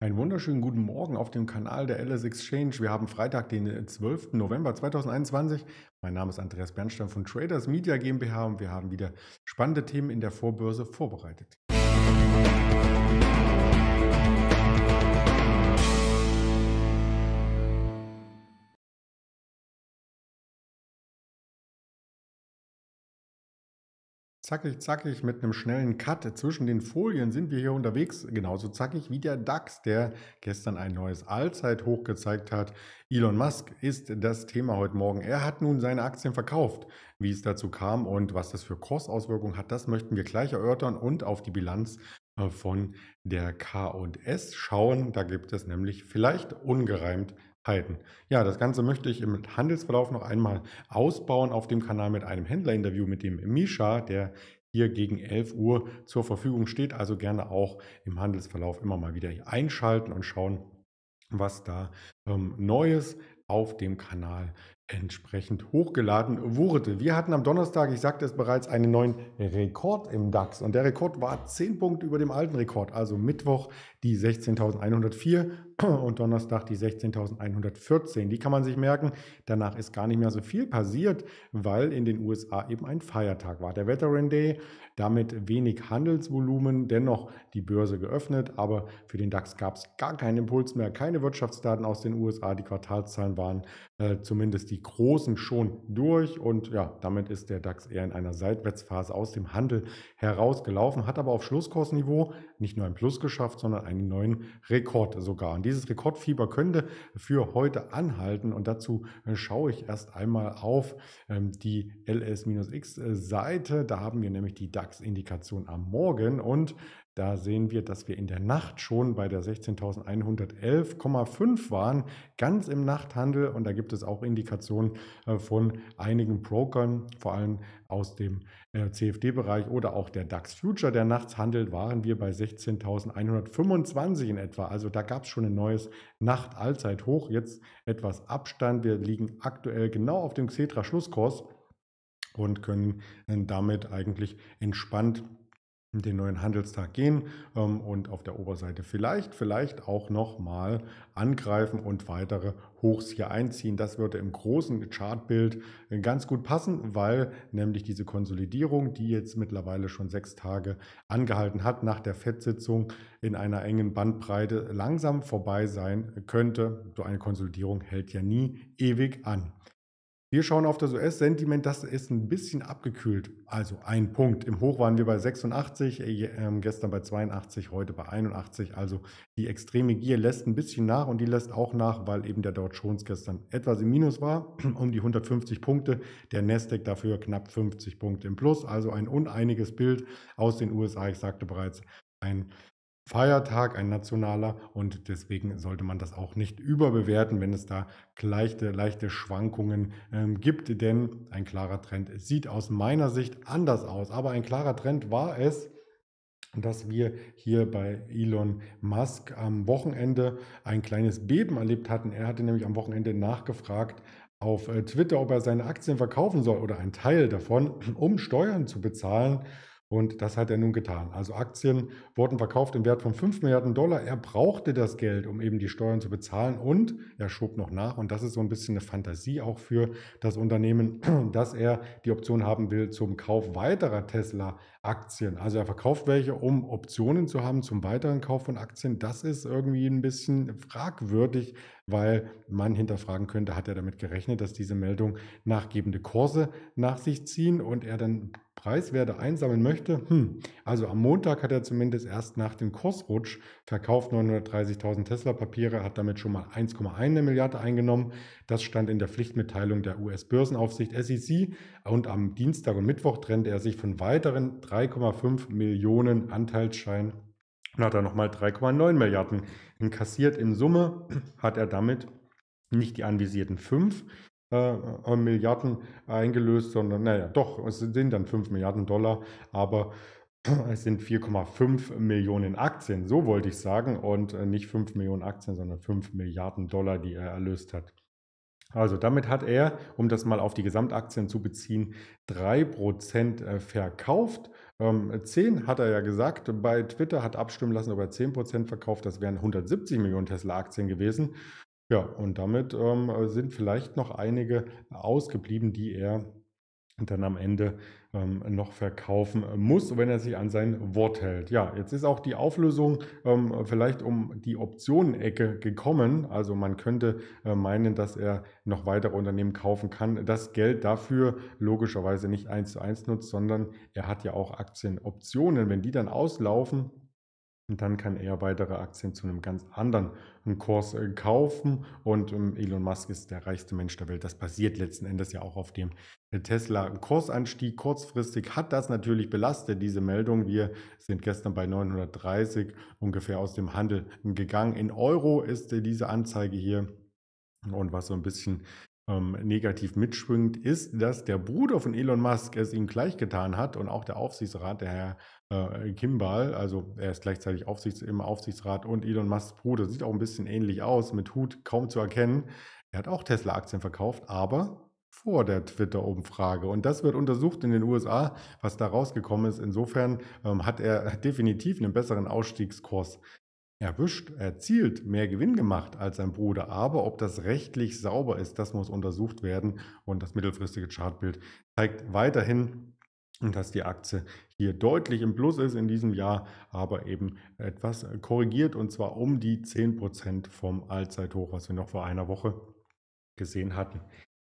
Einen wunderschönen guten Morgen auf dem Kanal der LS Exchange. Wir haben Freitag, den 12. Äh, November 2021. Mein Name ist Andreas Bernstein von Traders Media GmbH und wir haben wieder spannende Themen in der Vorbörse vorbereitet. zackig, zackig mit einem schnellen Cut zwischen den Folien sind wir hier unterwegs. Genauso zackig wie der DAX, der gestern ein neues Allzeithoch gezeigt hat. Elon Musk ist das Thema heute Morgen. Er hat nun seine Aktien verkauft. Wie es dazu kam und was das für Kursauswirkungen hat, das möchten wir gleich erörtern und auf die Bilanz äh, von der K&S schauen. Da gibt es nämlich vielleicht ungereimt halten. Ja, das Ganze möchte ich im Handelsverlauf noch einmal ausbauen auf dem Kanal mit einem Händlerinterview mit dem Misha, der hier gegen 11 Uhr zur Verfügung steht. Also gerne auch im Handelsverlauf immer mal wieder einschalten und schauen, was da ähm, Neues auf dem Kanal entsprechend hochgeladen wurde. Wir hatten am Donnerstag, ich sagte es bereits, einen neuen Rekord im DAX und der Rekord war 10 Punkte über dem alten Rekord, also Mittwoch, die 16.104 und Donnerstag die 16.114. Die kann man sich merken. Danach ist gar nicht mehr so viel passiert, weil in den USA eben ein Feiertag war. Der Veteran Day, damit wenig Handelsvolumen, dennoch die Börse geöffnet, aber für den DAX gab es gar keinen Impuls mehr, keine Wirtschaftsdaten aus den USA. Die Quartalszahlen waren äh, zumindest die großen schon durch und ja, damit ist der DAX eher in einer Seitwärtsphase aus dem Handel herausgelaufen, hat aber auf Schlusskursniveau nicht nur ein Plus geschafft, sondern einen neuen Rekord sogar. Und dieses Rekordfieber könnte für heute anhalten. Und dazu äh, schaue ich erst einmal auf ähm, die LS-X-Seite. Da haben wir nämlich die DAX-Indikation am Morgen. Und da sehen wir, dass wir in der Nacht schon bei der 16.111,5 waren, ganz im Nachthandel. Und da gibt es auch Indikationen äh, von einigen Brokern, vor allem aus dem äh, CFD-Bereich oder auch der DAX Future, der nachts handelt, waren wir bei 16.125 in etwa. Also da gab es schon ein neues Nacht-Allzeithoch. Jetzt etwas Abstand. Wir liegen aktuell genau auf dem Xetra-Schlusskurs und können äh, damit eigentlich entspannt den neuen Handelstag gehen ähm, und auf der Oberseite vielleicht, vielleicht auch nochmal angreifen und weitere Hochs hier einziehen. Das würde im großen Chartbild äh, ganz gut passen, weil nämlich diese Konsolidierung, die jetzt mittlerweile schon sechs Tage angehalten hat, nach der FED-Sitzung in einer engen Bandbreite langsam vorbei sein könnte. So eine Konsolidierung hält ja nie ewig an. Wir schauen auf das US-Sentiment, das ist ein bisschen abgekühlt. Also ein Punkt. Im Hoch waren wir bei 86, äh, ähm, gestern bei 82, heute bei 81. Also die extreme Gier lässt ein bisschen nach und die lässt auch nach, weil eben der Dow Jones gestern etwas im Minus war, um die 150 Punkte. Der Nasdaq dafür knapp 50 Punkte im Plus. Also ein uneiniges Bild aus den USA. Ich sagte bereits, ein Feiertag, ein nationaler. Und deswegen sollte man das auch nicht überbewerten, wenn es da leichte, leichte Schwankungen ähm, gibt. Denn ein klarer Trend sieht aus meiner Sicht anders aus. Aber ein klarer Trend war es, dass wir hier bei Elon Musk am Wochenende ein kleines Beben erlebt hatten. Er hatte nämlich am Wochenende nachgefragt auf äh, Twitter, ob er seine Aktien verkaufen soll oder einen Teil davon, um Steuern zu bezahlen. Und das hat er nun getan. Also Aktien wurden verkauft im Wert von 5 Milliarden Dollar. Er brauchte das Geld, um eben die Steuern zu bezahlen. Und er schob noch nach. Und das ist so ein bisschen eine Fantasie auch für das Unternehmen, dass er die Option haben will zum Kauf weiterer Tesla-Aktien. Also er verkauft welche, um Optionen zu haben zum weiteren Kauf von Aktien. Das ist irgendwie ein bisschen fragwürdig, weil man hinterfragen könnte, hat er damit gerechnet, dass diese Meldung nachgebende Kurse nach sich ziehen und er dann Preiswerte einsammeln möchte, hm, also am Montag hat er zumindest erst nach dem Kursrutsch verkauft 930.000 Tesla-Papiere, hat damit schon mal 1,1 Milliarde eingenommen. Das stand in der Pflichtmitteilung der US-Börsenaufsicht SEC und am Dienstag und Mittwoch trennte er sich von weiteren 3,5 Millionen Anteilsscheinen und hat dann nochmal 3,9 Milliarden inkassiert. In Summe hat er damit nicht die anvisierten 5, äh, Milliarden eingelöst, sondern naja, doch, es sind dann 5 Milliarden Dollar, aber es sind 4,5 Millionen Aktien, so wollte ich sagen, und äh, nicht 5 Millionen Aktien, sondern 5 Milliarden Dollar, die er erlöst hat. Also damit hat er, um das mal auf die Gesamtaktien zu beziehen, 3% äh, verkauft. 10 ähm, hat er ja gesagt, bei Twitter hat abstimmen lassen, ob er 10% verkauft, das wären 170 Millionen Tesla-Aktien gewesen. Ja, und damit, ähm, sind vielleicht noch einige ausgeblieben, die er dann am Ende ähm, noch verkaufen äh, muss, wenn er sich an sein Wort hält. Ja, jetzt ist auch die Auflösung ähm, vielleicht um die Optionenecke gekommen. Also man könnte äh, meinen, dass er noch weitere Unternehmen kaufen kann, das Geld dafür logischerweise nicht eins zu eins nutzt, sondern er hat ja auch Aktienoptionen. Wenn die dann auslaufen, und dann kann er weitere Aktien zu einem ganz anderen Kurs äh, kaufen. Und ähm, Elon Musk ist der reichste Mensch der Welt. Das passiert letzten Endes ja auch auf dem äh, Tesla-Kursanstieg. Kurzfristig hat das natürlich belastet, diese Meldung. Wir sind gestern bei 930 ungefähr aus dem Handel gegangen. In Euro ist äh, diese Anzeige hier. Und was so ein bisschen ähm, negativ mitschwingt, ist, dass der Bruder von Elon Musk es ihm gleich getan hat und auch der Aufsichtsrat, der Herr äh, Kimball, also er ist gleichzeitig Aufsichts im Aufsichtsrat und Elon Musks Bruder sieht auch ein bisschen ähnlich aus, mit Hut kaum zu erkennen. Er hat auch Tesla-Aktien verkauft, aber vor der Twitter-Umfrage. Und das wird untersucht in den USA, was da rausgekommen ist. Insofern ähm, hat er definitiv einen besseren Ausstiegskurs erwischt, erzielt, mehr Gewinn gemacht als sein Bruder. Aber ob das rechtlich sauber ist, das muss untersucht werden. Und das mittelfristige Chartbild zeigt weiterhin, dass die Aktie hier deutlich im Plus ist in diesem Jahr, aber eben etwas korrigiert und zwar um die 10% vom Allzeithoch, was wir noch vor einer Woche gesehen hatten.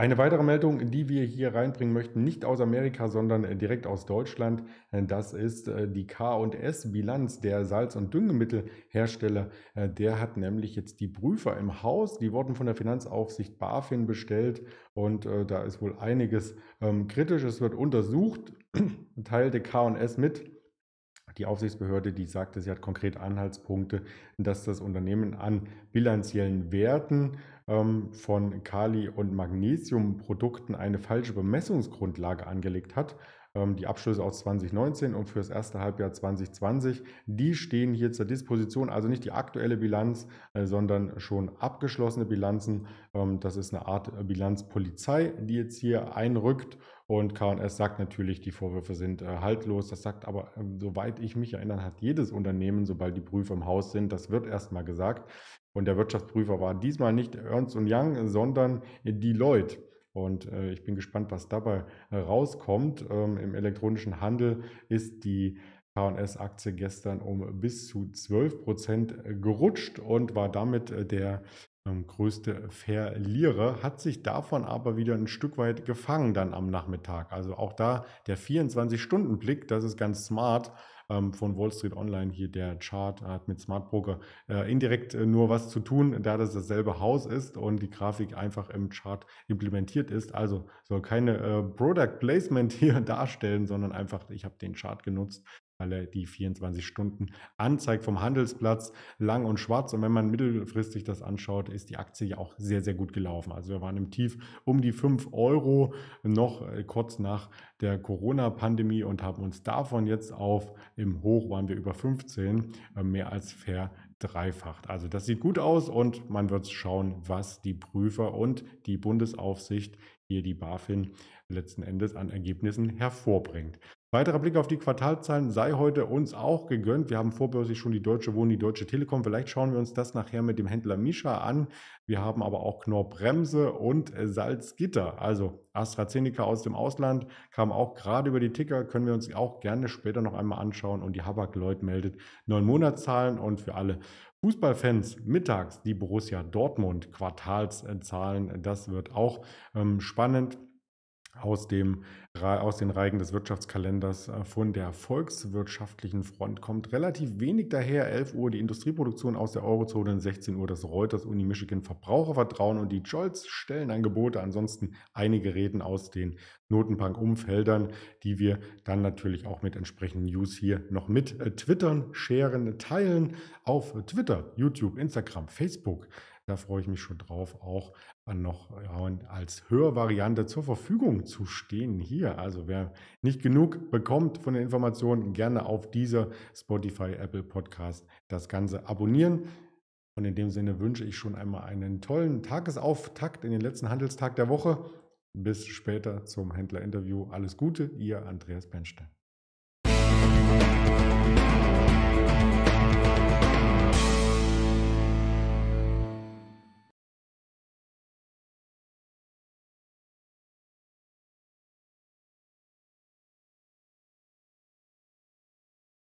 Eine weitere Meldung, die wir hier reinbringen möchten, nicht aus Amerika, sondern äh, direkt aus Deutschland, äh, das ist äh, die KS-Bilanz der Salz- und Düngemittelhersteller. Der hat nämlich jetzt die Prüfer im Haus, die wurden von der Finanzaufsicht BaFin bestellt und da ist wohl einiges ähm, kritisch. Es wird untersucht, teilte KS mit die Aufsichtsbehörde, die sagte, sie hat konkret Anhaltspunkte, dass das Unternehmen an bilanziellen Werten ähm, von Kali- und Magnesiumprodukten eine falsche Bemessungsgrundlage angelegt hat ähm, die Abschlüsse aus 2019 und für das erste Halbjahr 2020. Die stehen hier zur Disposition, also nicht die aktuelle Bilanz, äh, sondern schon abgeschlossene Bilanzen. Ähm, das ist eine Art äh, Bilanzpolizei, die jetzt hier einrückt. Und KNS sagt natürlich, die Vorwürfe sind äh, haltlos. Das sagt aber, ähm, soweit ich mich erinnere, hat jedes Unternehmen, sobald die Prüfer im Haus sind, das wird erstmal gesagt. Und der Wirtschaftsprüfer war diesmal nicht Ernst Young, sondern Deloitte. Und äh, ich bin gespannt, was dabei äh, rauskommt. Ähm, Im elektronischen Handel ist die KS-Aktie gestern um bis zu 12 Prozent äh, gerutscht und war damit äh, der ähm, größte Verlierer, hat sich davon aber wieder ein Stück weit gefangen dann am Nachmittag. Also auch da der 24-Stunden-Blick, das ist ganz smart. Ähm, von Wall Street Online hier, der Chart hat mit Smart Broker äh, indirekt äh, nur was zu tun, da das dasselbe Haus ist und die Grafik einfach im Chart implementiert ist. Also soll keine äh, Product Placement hier darstellen, sondern einfach, ich habe den Chart genutzt alle die 24 Stunden anzeigt vom Handelsplatz lang und schwarz. Und wenn man mittelfristig das anschaut, ist die Aktie ja auch sehr, sehr gut gelaufen. Also wir waren im Tief um die 5 Euro noch äh, kurz nach der Corona-Pandemie und haben uns davon jetzt auf im Hoch waren wir über 15 äh, mehr als verdreifacht. Also das sieht gut aus und man wird schauen, was die Prüfer und die Bundesaufsicht hier die BaFin letzten Endes an Ergebnissen hervorbringt. Weiterer Blick auf die Quartalzahlen sei heute uns auch gegönnt. Wir haben vorbörslich schon die Deutsche Wohnen, die Deutsche Telekom. Vielleicht schauen wir uns das nachher mit dem Händler Misha an. Wir haben aber auch Knorr Bremse und äh, Salzgitter. Also AstraZeneca aus dem Ausland kam auch gerade über die Ticker. Können wir uns auch gerne später noch einmal anschauen. Und die Habak-Lloyd meldet neun Monatszahlen. Und für alle Fußballfans mittags die Borussia Dortmund Quartalszahlen. Das wird auch ähm, spannend aus, dem, aus den Reigen des Wirtschaftskalenders äh, von der volkswirtschaftlichen Front kommt relativ wenig daher. 11 Uhr die Industrieproduktion aus der Eurozone, 16 Uhr das Reuters Uni Michigan Verbrauchervertrauen und die Jolts Stellenangebote. Ansonsten einige Reden aus den Notenbank-Umfeldern, die wir dann natürlich auch mit entsprechenden News hier noch mit äh, twittern, scheren, teilen auf Twitter, YouTube, Instagram, Facebook. Da freue ich mich schon drauf, auch noch als Hörvariante zur Verfügung zu stehen hier. Also wer nicht genug bekommt von den Informationen, gerne auf dieser Spotify, Apple Podcast das Ganze abonnieren. Und in dem Sinne wünsche ich schon einmal einen tollen Tagesauftakt in den letzten Handelstag der Woche. Bis später zum Händlerinterview. Alles Gute, ihr Andreas Bernstein.